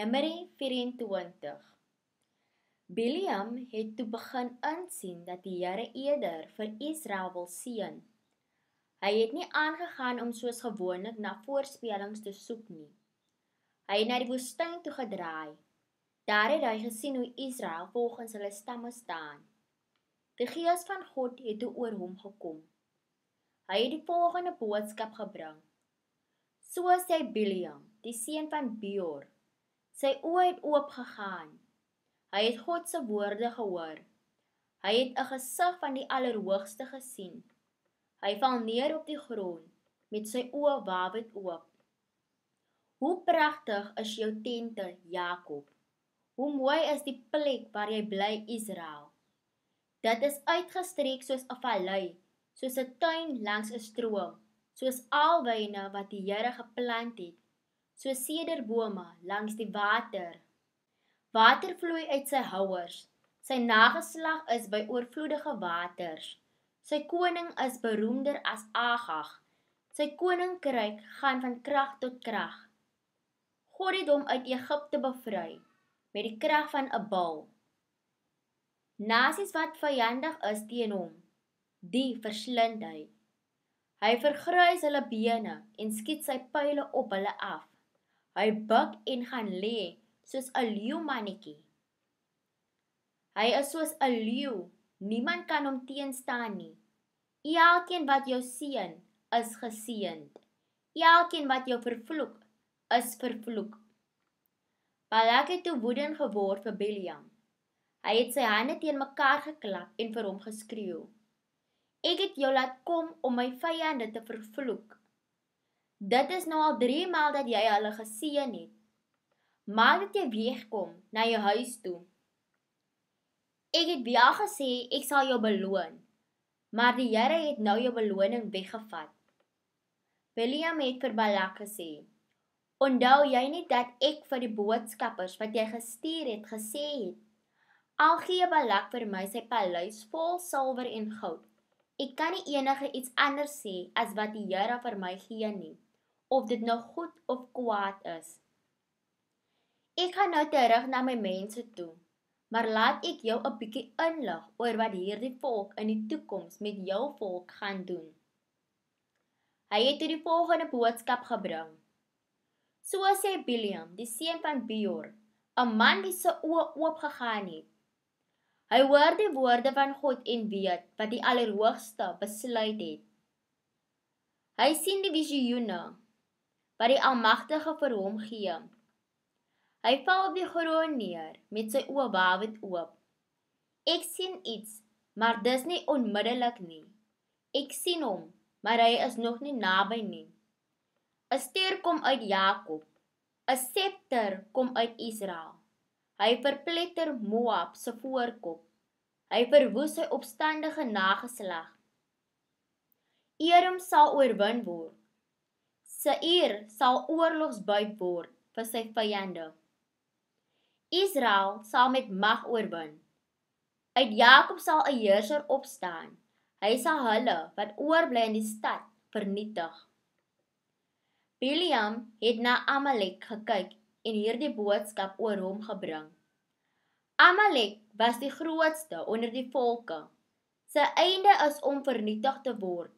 Numeri 24. Biliam het toe begin insien dat die Here eerder vir Israel wil seën. Hy het nie aangegaan om soos gewoonlik na voorspellings te soek nie. Hy het na die woestyn toe gedraai. Daar het hy gesien hoe Israel volgens hulle stamme staan. Die Gees van God het toe oor hom gekom. Hy het die volgende boodskap gebring. So sê Biliam, die seun van Beor, Sy oë het oopgegaan. Hy het God se woorde gehoor. Hy het 'n gesig van die Allerhoogste gesien. Hy val neer op die grond met sy oë wawe oop. Hoe pragtig is jou tente, Jakob. Hoe mooi is die plek waar jy bly, Israel. Dit is uitgestrek soos 'n vallei, soos 'n tuin langs 'n stroom, soos alwyne wat die Here geplant het soos sederbome langs die water. Water vloei uit sy houers. Sy nageslag is by oorvloedige waters. Sy koning is beroemder as Agag. Sy koninkryk gaan van krag tot krag. God het hom uit Egipte bevry met die krag van 'n bal. Nasies wat vyandig is teen hom, die verslind hy. Hy vergrys hulle bene en skiet sy pile op hulle af. Hy buk en gaan lê soos 'n leeu mannetjie. Hy is soos 'n leeu. Niemand kan hom teenstaan nie. Elkeen wat jou seën, is geseënd. Elkeen wat jou vervloek, is vervloek. Balak het toe woedend geword vir Biljam. Hy het sy hande teen mekaar geklap en vir hom geskreeu. Ek het jou laat kom om my vyande te vervloek. Dit is nou al 3 maal dat jy hulle geseën het. Maak dat jy wegkom na jou huis toe. Ek het vir jou gesê ek sal jou beloon. Maar die Here het nou jou beloning weggevat. William het vir Balak gesê: "Onthou jy nie dat ek vir die boodskappers wat jy gestuur het gesê het: Al gee Balak vir my sy paleis vol silwer en goud. Ek kan nie enige iets anders sê as wat die Here vir my gee nie." of dit nou goed of kwaad is. Ek gaan nou terug na my mense toe, maar laat ek jou 'n bietjie inlig oor wat hierdie volk in die toekoms met jou volk gaan doen. Hy het hierdie volgende boodskap gebring. So sê Biliam, die seun van Beor, 'n man wie se oë oopgegaan het. Hy hoor die woorde van God en weet wat die Allerhoogste besluit het. Hy sien die visioene wat die Almagtige vir hom gee. Hy val op die grond neer met sy oë wyd oop. Ek sien iets, maar dis nie onmiddellik nie. Ek sien hom, maar hy is nog nie naby nie. 'n Ster kom uit Jakob. 'n Septer kom uit Israel. Hy verpletter Moab se voorkop. Hy verwoes sy opstandige nageslag. Eerom sal oorwin word. Seir sal oorlogsbuit word vir sy vyande. Israel sal met mag oorwin. Uit Jakob sal 'n heerser opstaan. Hy sal hulle wat oorbly in die stad vernietig. Biliam het na Amalek gekyk en hierdie boodskap oor hom gebring. Amalek was die grootste onder die volke. Sy einde is om vernietig te word.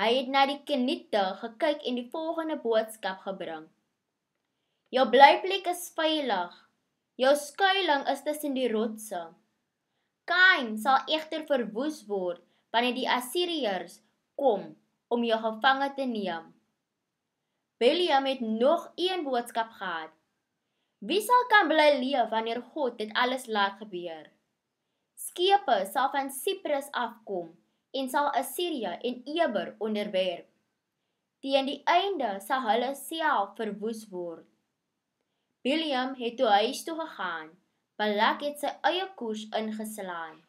Hy het na die kenite gekyk en die volgende boodskap gebring. Jou blyplek is veilig. Jou skuiling is tussen die rotse. Kain sal echter verwoes word wanneer die Assyriërs kom om jou gevange te neem. William het nog een boodskap gehad. Wie sal kan bly leef wanneer God dit alles laat gebeur? Skepe sal van Cyprus afkom en sal Assirië en Eber onderwerp. Teen die einde sal hulle self verwoes word. Biliam het toe huis toe gegaan, Balak het sy eie koers ingeslaan.